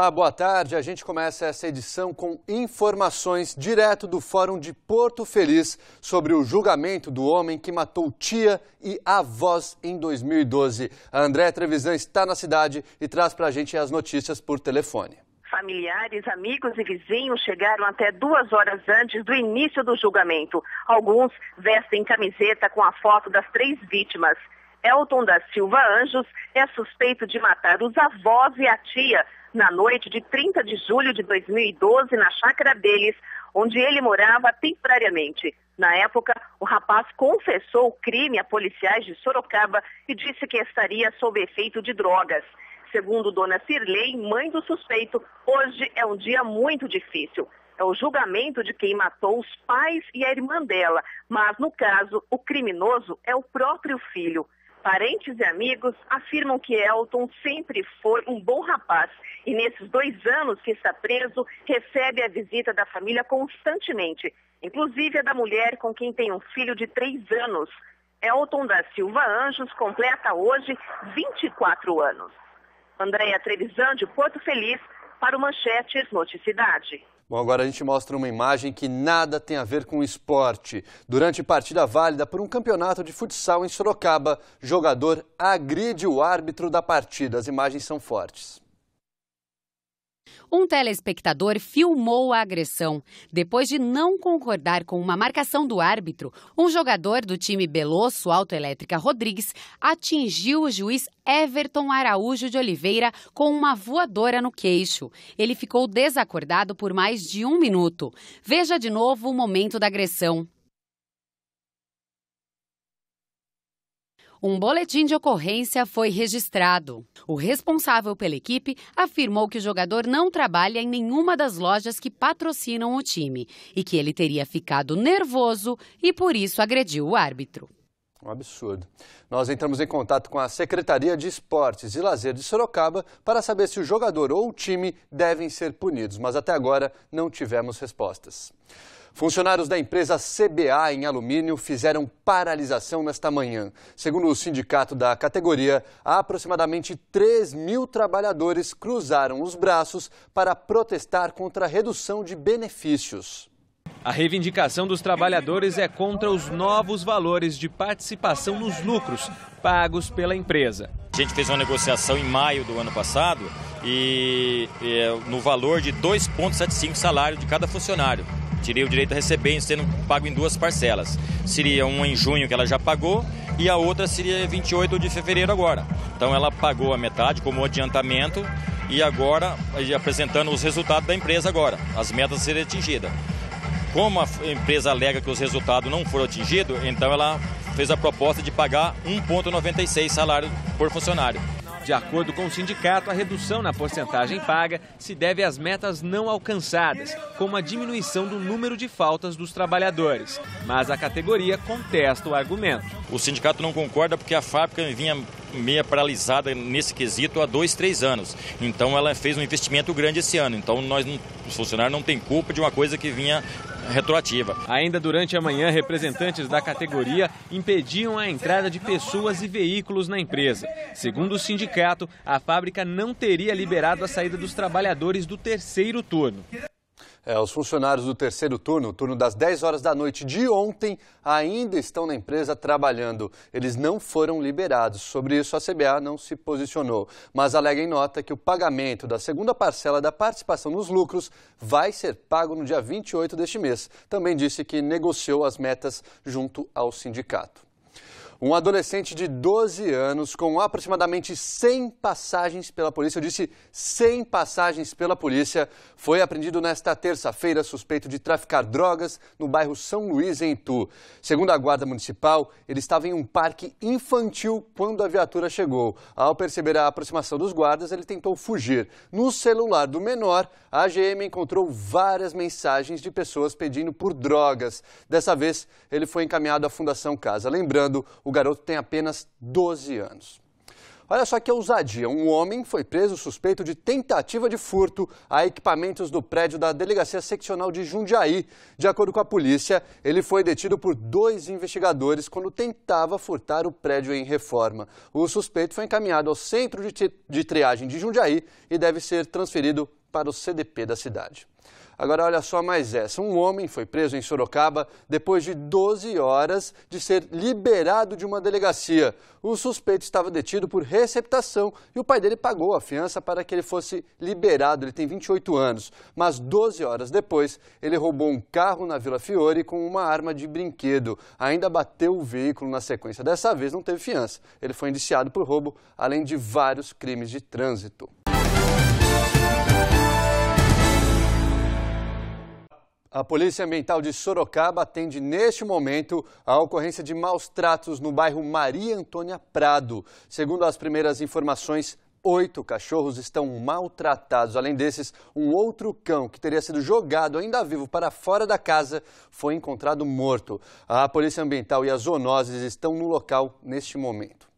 Olá, boa tarde. A gente começa essa edição com informações direto do Fórum de Porto Feliz sobre o julgamento do homem que matou tia e avós em 2012. A André Trevisan está na cidade e traz para a gente as notícias por telefone. Familiares, amigos e vizinhos chegaram até duas horas antes do início do julgamento. Alguns vestem camiseta com a foto das três vítimas. Elton da Silva Anjos é suspeito de matar os avós e a tia na noite de 30 de julho de 2012 na chácara deles, onde ele morava temporariamente. Na época, o rapaz confessou o crime a policiais de Sorocaba e disse que estaria sob efeito de drogas. Segundo Dona Cirlei, mãe do suspeito, hoje é um dia muito difícil. É o julgamento de quem matou os pais e a irmã dela, mas no caso, o criminoso é o próprio filho. Parentes e amigos afirmam que Elton sempre foi um bom rapaz e, nesses dois anos que está preso, recebe a visita da família constantemente, inclusive a da mulher com quem tem um filho de três anos. Elton da Silva Anjos completa hoje 24 anos. Andréia Trevisan, de Porto Feliz, para o Manchetes Noticidade. Bom, agora a gente mostra uma imagem que nada tem a ver com esporte. Durante partida válida por um campeonato de futsal em Sorocaba, jogador agride o árbitro da partida. As imagens são fortes. Um telespectador filmou a agressão. Depois de não concordar com uma marcação do árbitro, um jogador do time Belosso Autoelétrica Rodrigues atingiu o juiz Everton Araújo de Oliveira com uma voadora no queixo. Ele ficou desacordado por mais de um minuto. Veja de novo o momento da agressão. um boletim de ocorrência foi registrado. O responsável pela equipe afirmou que o jogador não trabalha em nenhuma das lojas que patrocinam o time e que ele teria ficado nervoso e por isso agrediu o árbitro. Um absurdo. Nós entramos em contato com a Secretaria de Esportes e Lazer de Sorocaba para saber se o jogador ou o time devem ser punidos, mas até agora não tivemos respostas. Funcionários da empresa CBA em alumínio fizeram paralisação nesta manhã. Segundo o sindicato da categoria, aproximadamente 3 mil trabalhadores cruzaram os braços para protestar contra a redução de benefícios. A reivindicação dos trabalhadores é contra os novos valores de participação nos lucros pagos pela empresa. A gente fez uma negociação em maio do ano passado e, e eh, no valor de 2,75 salário de cada funcionário. Tirei o direito a receber sendo pago em duas parcelas. Seria uma em junho que ela já pagou e a outra seria 28 de fevereiro agora. Então ela pagou a metade como adiantamento e agora apresentando os resultados da empresa agora, as metas serem atingidas. Como a empresa alega que os resultados não foram atingidos, então ela fez a proposta de pagar 1,96 salário por funcionário. De acordo com o sindicato, a redução na porcentagem paga se deve às metas não alcançadas, como a diminuição do número de faltas dos trabalhadores. Mas a categoria contesta o argumento. O sindicato não concorda porque a fábrica vinha meia paralisada nesse quesito há dois, três anos. Então ela fez um investimento grande esse ano. Então nós, os funcionários não tem culpa de uma coisa que vinha retroativa. Ainda durante a manhã, representantes da categoria impediam a entrada de pessoas e veículos na empresa. Segundo o sindicato, a fábrica não teria liberado a saída dos trabalhadores do terceiro turno. É, os funcionários do terceiro turno, turno das 10 horas da noite de ontem, ainda estão na empresa trabalhando. Eles não foram liberados. Sobre isso, a CBA não se posicionou, mas alega em nota que o pagamento da segunda parcela da participação nos lucros vai ser pago no dia 28 deste mês. Também disse que negociou as metas junto ao sindicato. Um adolescente de 12 anos com aproximadamente 100 passagens pela polícia, eu disse 100 passagens pela polícia, foi apreendido nesta terça-feira suspeito de traficar drogas no bairro São Luís, em Itu. Segundo a Guarda Municipal, ele estava em um parque infantil quando a viatura chegou. Ao perceber a aproximação dos guardas, ele tentou fugir. No celular do menor, a GM encontrou várias mensagens de pessoas pedindo por drogas. Dessa vez, ele foi encaminhado à Fundação Casa. Lembrando, o garoto tem apenas 12 anos. Olha só que ousadia. Um homem foi preso suspeito de tentativa de furto a equipamentos do prédio da Delegacia Seccional de Jundiaí. De acordo com a polícia, ele foi detido por dois investigadores quando tentava furtar o prédio em reforma. O suspeito foi encaminhado ao Centro de, Triagem de Jundiaí e deve ser transferido para o CDP da cidade. Agora, olha só mais essa. Um homem foi preso em Sorocaba depois de 12 horas de ser liberado de uma delegacia. O suspeito estava detido por receptação e o pai dele pagou a fiança para que ele fosse liberado. Ele tem 28 anos. Mas 12 horas depois, ele roubou um carro na Vila Fiore com uma arma de brinquedo. Ainda bateu o veículo na sequência. Dessa vez, não teve fiança. Ele foi indiciado por roubo, além de vários crimes de trânsito. A Polícia Ambiental de Sorocaba atende neste momento a ocorrência de maus tratos no bairro Maria Antônia Prado. Segundo as primeiras informações, oito cachorros estão maltratados. Além desses, um outro cão que teria sido jogado ainda vivo para fora da casa foi encontrado morto. A Polícia Ambiental e as zoonoses estão no local neste momento.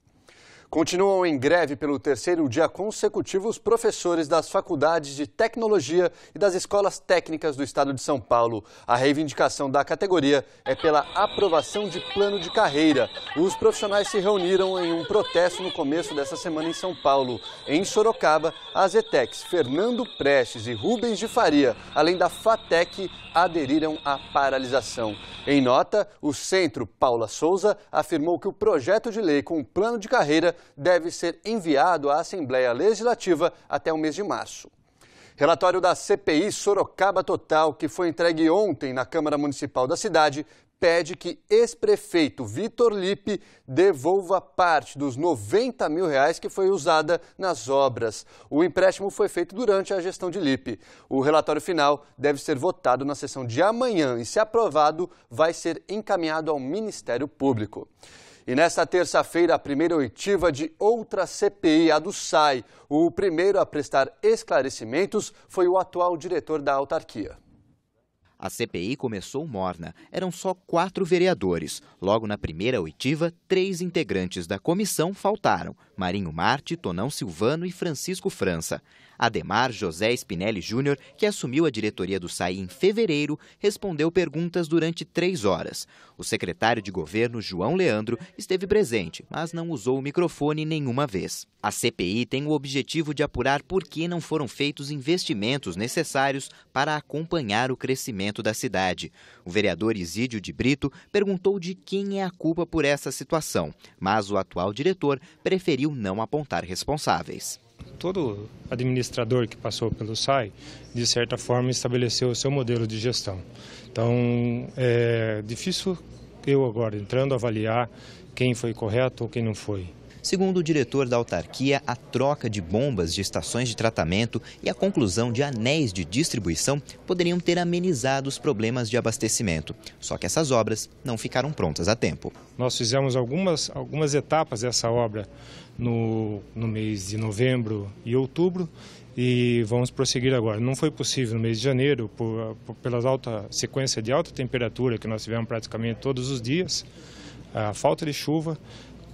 Continuam em greve pelo terceiro dia consecutivo os professores das faculdades de tecnologia e das escolas técnicas do estado de São Paulo. A reivindicação da categoria é pela aprovação de plano de carreira. Os profissionais se reuniram em um protesto no começo dessa semana em São Paulo. Em Sorocaba, as ETECs Fernando Prestes e Rubens de Faria, além da FATEC, aderiram à paralisação. Em nota, o Centro Paula Souza afirmou que o projeto de lei com o plano de carreira deve ser enviado à Assembleia Legislativa até o mês de março. Relatório da CPI Sorocaba Total, que foi entregue ontem na Câmara Municipal da cidade, pede que ex-prefeito Vitor Lipe devolva parte dos 90 mil reais que foi usada nas obras. O empréstimo foi feito durante a gestão de Lipe. O relatório final deve ser votado na sessão de amanhã e, se aprovado, vai ser encaminhado ao Ministério Público. E nesta terça-feira, a primeira oitiva de outra CPI, a do SAI. O primeiro a prestar esclarecimentos foi o atual diretor da autarquia. A CPI começou morna. Eram só quatro vereadores. Logo na primeira oitiva, três integrantes da comissão faltaram: Marinho Marte, Tonão Silvano e Francisco França. Ademar José Spinelli Júnior, que assumiu a diretoria do SAI em fevereiro, respondeu perguntas durante três horas. O secretário de governo, João Leandro, esteve presente, mas não usou o microfone nenhuma vez. A CPI tem o objetivo de apurar por que não foram feitos investimentos necessários para acompanhar o crescimento da cidade. O vereador Isídio de Brito perguntou de quem é a culpa por essa situação, mas o atual diretor preferiu não apontar responsáveis todo administrador que passou pelo SAI, de certa forma, estabeleceu o seu modelo de gestão. Então, é difícil eu agora entrando avaliar quem foi correto ou quem não foi. Segundo o diretor da autarquia, a troca de bombas de estações de tratamento e a conclusão de anéis de distribuição poderiam ter amenizado os problemas de abastecimento. Só que essas obras não ficaram prontas a tempo. Nós fizemos algumas, algumas etapas dessa obra no, no mês de novembro e outubro e vamos prosseguir agora. Não foi possível no mês de janeiro, por, por, pela alta sequência de alta temperatura que nós tivemos praticamente todos os dias, a falta de chuva,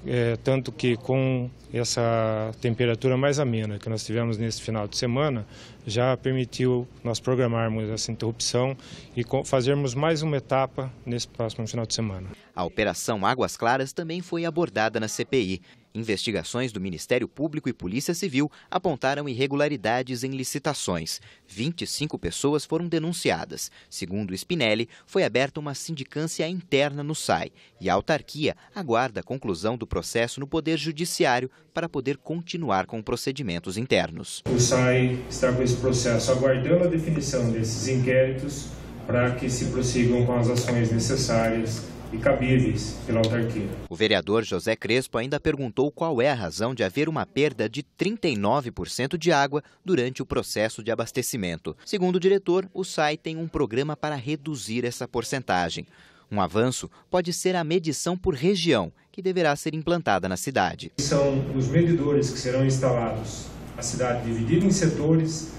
é, tanto que com essa temperatura mais amena que nós tivemos nesse final de semana, já permitiu nós programarmos essa interrupção e fazermos mais uma etapa nesse próximo final de semana. A Operação Águas Claras também foi abordada na CPI Investigações do Ministério Público e Polícia Civil apontaram irregularidades em licitações. 25 pessoas foram denunciadas. Segundo Spinelli, foi aberta uma sindicância interna no SAI e a autarquia aguarda a conclusão do processo no Poder Judiciário para poder continuar com procedimentos internos. O SAI está com esse processo aguardando a definição desses inquéritos para que se prossigam com as ações necessárias e cabíveis pela autarquia. O vereador José Crespo ainda perguntou qual é a razão de haver uma perda de 39% de água durante o processo de abastecimento. Segundo o diretor, o SAI tem um programa para reduzir essa porcentagem. Um avanço pode ser a medição por região, que deverá ser implantada na cidade. São os medidores que serão instalados, a cidade dividida em setores,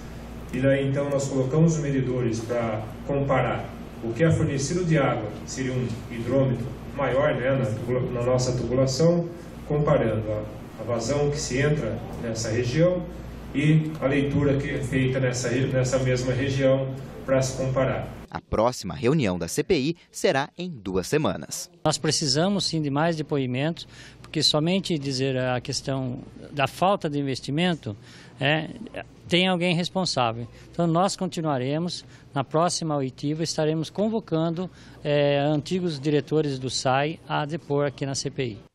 e daí então nós colocamos os medidores para comparar o que é fornecido de água seria um hidrômetro maior né, na, na nossa tubulação, comparando a, a, vazão que se entra nessa região e a leitura que é feita nessa, nessa mesma região para se comparar. A próxima reunião da CPI será em duas semanas. Nós precisamos sim de mais depoimentos porque somente dizer a questão da falta de investimento é, tem alguém responsável. Então nós continuaremos, na próxima oitiva estaremos convocando é, antigos diretores do SAI a depor aqui na CPI.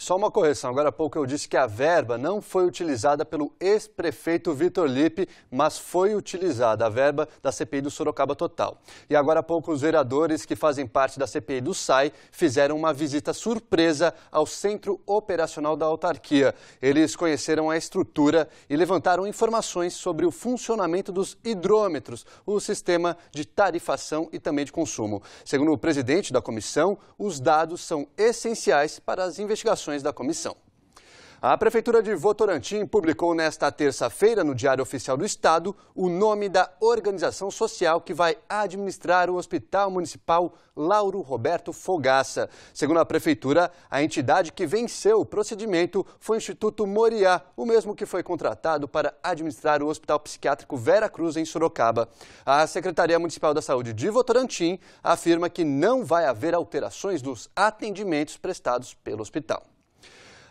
Só uma correção, agora há pouco eu disse que a verba não foi utilizada pelo ex-prefeito Vitor Lipe, mas foi utilizada a verba da CPI do Sorocaba Total. E agora há pouco os vereadores que fazem parte da CPI do SAI fizeram uma visita surpresa ao Centro Operacional da Autarquia. Eles conheceram a estrutura e levantaram informações sobre o funcionamento dos hidrômetros, o sistema de tarifação e também de consumo. Segundo o presidente da comissão, os dados são essenciais para as investigações da comissão. A Prefeitura de Votorantim publicou nesta terça-feira, no Diário Oficial do Estado, o nome da organização social que vai administrar o Hospital Municipal Lauro Roberto Fogaça. Segundo a Prefeitura, a entidade que venceu o procedimento foi o Instituto Moriá, o mesmo que foi contratado para administrar o Hospital Psiquiátrico Vera Cruz, em Sorocaba. A Secretaria Municipal da Saúde de Votorantim afirma que não vai haver alterações nos atendimentos prestados pelo hospital.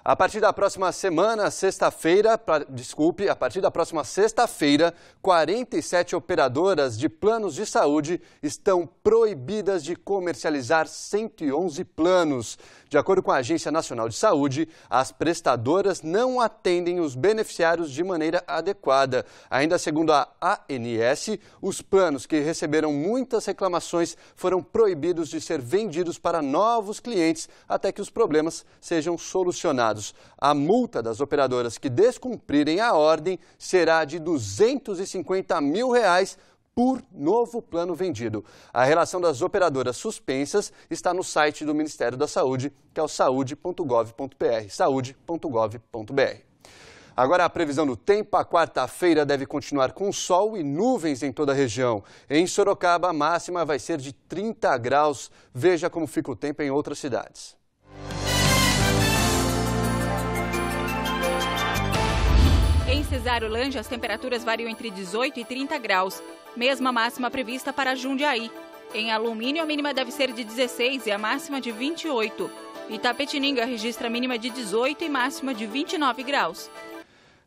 A partir da próxima semana, sexta-feira, desculpe, a partir da próxima sexta-feira, 47 operadoras de planos de saúde estão proibidas de comercializar 111 planos. De acordo com a Agência Nacional de Saúde, as prestadoras não atendem os beneficiários de maneira adequada. Ainda segundo a ANS, os planos que receberam muitas reclamações foram proibidos de ser vendidos para novos clientes até que os problemas sejam solucionados a multa das operadoras que descumprirem a ordem será de R$ 250 mil reais por novo plano vendido. A relação das operadoras suspensas está no site do Ministério da Saúde, que é o saúde.gov.br, saúde.gov.br. Agora a previsão do tempo, a quarta-feira deve continuar com sol e nuvens em toda a região. Em Sorocaba, a máxima vai ser de 30 graus. Veja como fica o tempo em outras cidades. Cesário Lange, as temperaturas variam entre 18 e 30 graus, mesma máxima prevista para Jundiaí. Em Alumínio, a mínima deve ser de 16 e a máxima de 28. Itapetininga registra mínima de 18 e máxima de 29 graus.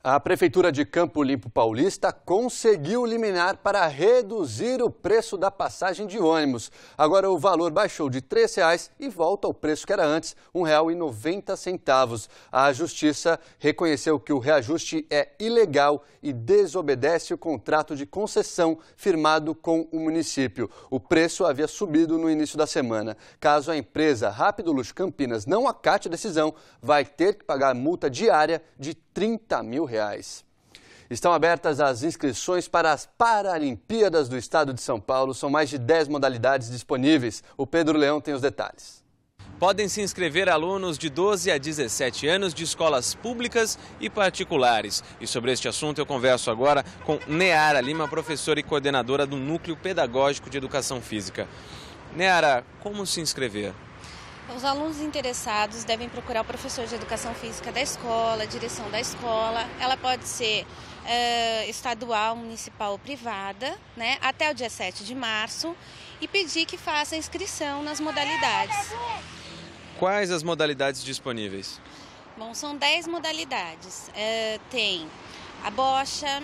A Prefeitura de Campo Limpo Paulista conseguiu liminar para reduzir o preço da passagem de ônibus. Agora o valor baixou de R$ 3,00 e volta ao preço que era antes, R$ 1,90. A Justiça reconheceu que o reajuste é ilegal e desobedece o contrato de concessão firmado com o município. O preço havia subido no início da semana. Caso a empresa Rápido Lux Campinas não acate a decisão, vai ter que pagar multa diária de 30 mil reais. Estão abertas as inscrições para as Paralimpíadas do Estado de São Paulo. São mais de 10 modalidades disponíveis. O Pedro Leão tem os detalhes. Podem se inscrever alunos de 12 a 17 anos de escolas públicas e particulares. E sobre este assunto eu converso agora com Neara Lima, professora e coordenadora do Núcleo Pedagógico de Educação Física. Neara, como se inscrever? Os alunos interessados devem procurar o professor de educação física da escola, direção da escola. Ela pode ser eh, estadual, municipal ou privada, né, até o dia 7 de março, e pedir que faça inscrição nas modalidades. Quais as modalidades disponíveis? Bom, são 10 modalidades. Eh, tem a bocha,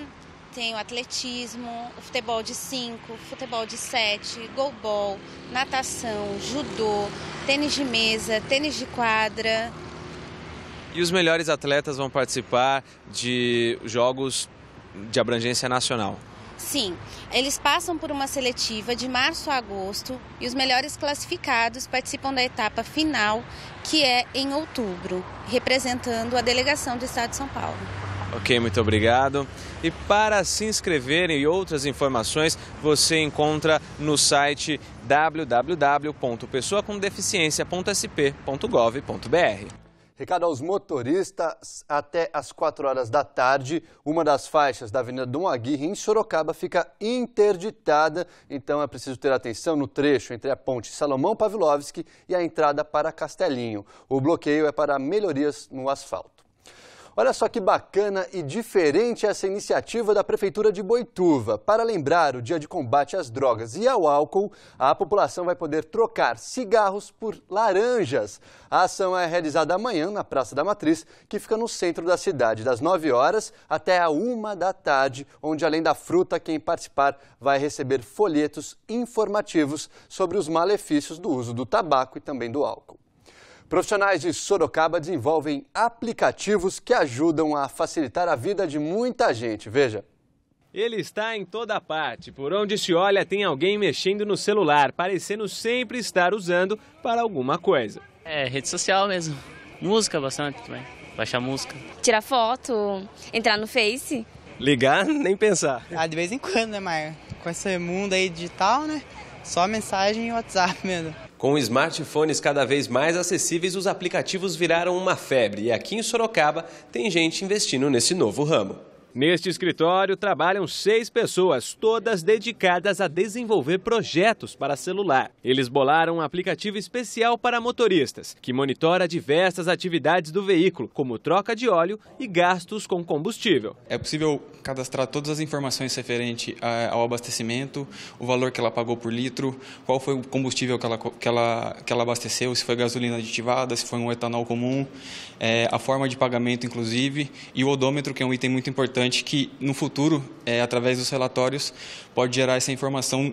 tem o atletismo, o futebol de 5, futebol de 7, golbol, natação, judô, tênis de mesa, tênis de quadra. E os melhores atletas vão participar de jogos de abrangência nacional? Sim, eles passam por uma seletiva de março a agosto e os melhores classificados participam da etapa final, que é em outubro, representando a delegação do estado de São Paulo. Ok, muito obrigado. E para se inscreverem e outras informações, você encontra no site www.pessoacomdeficiencia.sp.gov.br. Recado aos motoristas, até as 4 horas da tarde, uma das faixas da Avenida Dom Aguirre, em Sorocaba, fica interditada. Então é preciso ter atenção no trecho entre a ponte Salomão Pavlovski e a entrada para Castelinho. O bloqueio é para melhorias no asfalto. Olha só que bacana e diferente essa iniciativa da Prefeitura de Boituva. Para lembrar o dia de combate às drogas e ao álcool, a população vai poder trocar cigarros por laranjas. A ação é realizada amanhã na Praça da Matriz, que fica no centro da cidade, das 9 horas até a 1 da tarde, onde além da fruta, quem participar vai receber folhetos informativos sobre os malefícios do uso do tabaco e também do álcool. Profissionais de Sorocaba desenvolvem aplicativos que ajudam a facilitar a vida de muita gente. Veja. Ele está em toda parte. Por onde se olha, tem alguém mexendo no celular, parecendo sempre estar usando para alguma coisa. É, rede social mesmo. Música bastante também. Baixar música. Tirar foto, entrar no Face. Ligar, nem pensar. Ah, de vez em quando, né, Maia? Com esse mundo aí digital, né? Só mensagem e WhatsApp mesmo. Com smartphones cada vez mais acessíveis, os aplicativos viraram uma febre e aqui em Sorocaba tem gente investindo nesse novo ramo. Neste escritório trabalham seis pessoas, todas dedicadas a desenvolver projetos para celular. Eles bolaram um aplicativo especial para motoristas, que monitora diversas atividades do veículo, como troca de óleo e gastos com combustível. É possível cadastrar todas as informações referentes é, ao abastecimento, o valor que ela pagou por litro, qual foi o combustível que ela, que ela, que ela abasteceu, se foi gasolina aditivada, se foi um etanol comum, é, a forma de pagamento, inclusive, e o odômetro, que é um item muito importante importante que no futuro, é, através dos relatórios, pode gerar essa informação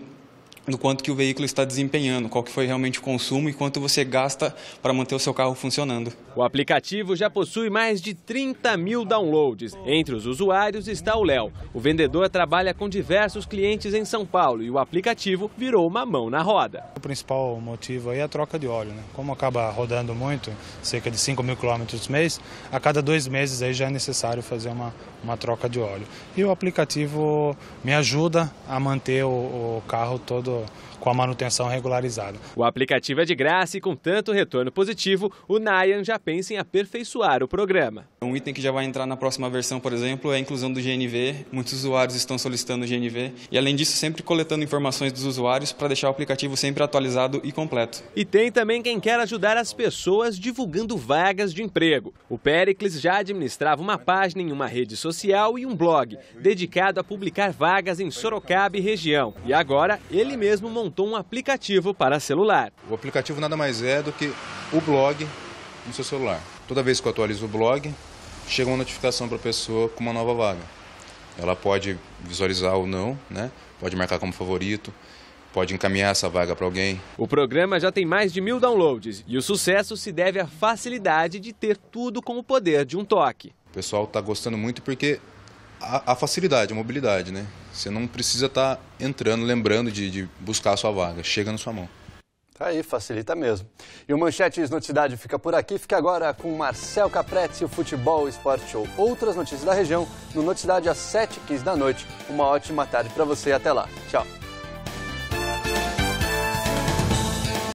do quanto que o veículo está desempenhando, qual que foi realmente o consumo e quanto você gasta para manter o seu carro funcionando. O aplicativo já possui mais de 30 mil downloads. Entre os usuários está o Léo. O vendedor trabalha com diversos clientes em São Paulo e o aplicativo virou uma mão na roda. O principal motivo aí é a troca de óleo. Né? Como acaba rodando muito, cerca de 5 mil quilômetros mês, a cada dois meses aí já é necessário fazer uma, uma troca de óleo. E o aplicativo me ajuda a manter o, o carro todo todo. com a manutenção regularizada. O aplicativo é de graça e com tanto retorno positivo, o Nayan já pensa em aperfeiçoar o programa. Um item que já vai entrar na próxima versão, por exemplo, é a inclusão do GNV. Muitos usuários estão solicitando o GNV e, além disso, sempre coletando informações dos usuários para deixar o aplicativo sempre atualizado e completo. E tem também quem quer ajudar as pessoas divulgando vagas de emprego. O Pericles já administrava uma página em uma rede social e um blog dedicado a publicar vagas em Sorocaba e região. E agora ele mesmo montou montou um aplicativo para celular. O aplicativo nada mais é do que o blog no seu celular. Toda vez que eu atualizo o blog, chega uma notificação para a pessoa com uma nova vaga. Ela pode visualizar ou não, né? pode marcar como favorito, pode encaminhar essa vaga para alguém. O programa já tem mais de mil downloads e o sucesso se deve à facilidade de ter tudo com o poder de um toque. O pessoal está gostando muito porque a, a facilidade, a mobilidade, né? Você não precisa estar tá entrando, lembrando de, de buscar a sua vaga. Chega na sua mão. Tá aí, facilita mesmo. E o Manchetes Noticidade fica por aqui. Fica agora com Marcel Capretti e o Futebol Esporte Show. Outras notícias da região no Noticidade às 7h15 da noite. Uma ótima tarde para você até lá. Tchau.